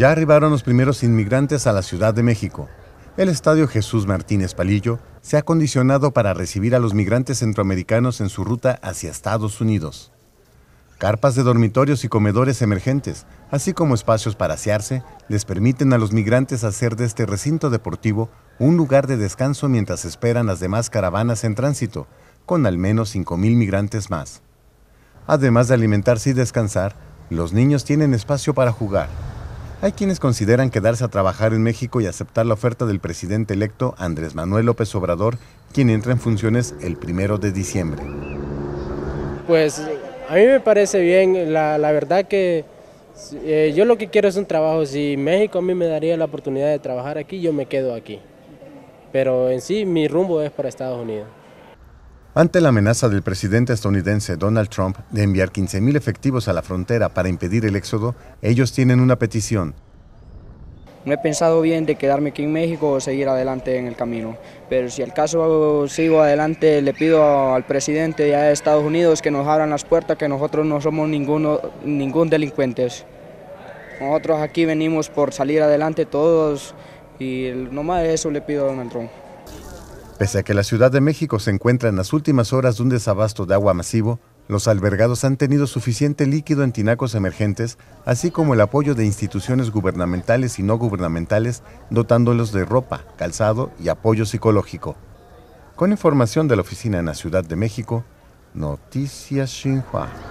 Ya arribaron los primeros inmigrantes a la Ciudad de México. El Estadio Jesús Martínez Palillo se ha condicionado para recibir a los migrantes centroamericanos en su ruta hacia Estados Unidos. Carpas de dormitorios y comedores emergentes, así como espacios para asearse, les permiten a los migrantes hacer de este recinto deportivo un lugar de descanso mientras esperan las demás caravanas en tránsito, con al menos 5.000 migrantes más. Además de alimentarse y descansar, los niños tienen espacio para jugar, hay quienes consideran quedarse a trabajar en México y aceptar la oferta del presidente electo Andrés Manuel López Obrador, quien entra en funciones el primero de diciembre. Pues a mí me parece bien, la, verdad que eh, yo lo que quiero es un trabajo. Si México a mí me daría la oportunidad de trabajar aquí, yo me quedo aquí. Pero en sí mi rumbo es para Estados Unidos. Ante la amenaza del presidente estadounidense Donald Trump de enviar 15.000 efectivos a la frontera para impedir el éxodo, ellos tienen una petición. No he pensado bien de quedarme aquí en México o seguir adelante en el camino, pero si al caso sigo adelante, le pido al presidente de Estados Unidos que nos abran las puertas, que nosotros no somos ninguno, ningún delincuentes. Nosotros aquí venimos por salir adelante todos y nomás eso le pido a Donald Trump. Pese a que la Ciudad de México se encuentra en las últimas horas de un desabasto de agua masivo, los albergados han tenido suficiente líquido en tinacos emergentes, así como el apoyo de instituciones gubernamentales y no gubernamentales, dotándolos de ropa, calzado y apoyo psicológico. Con información de la oficina en la Ciudad de México, Noticias Xinhua.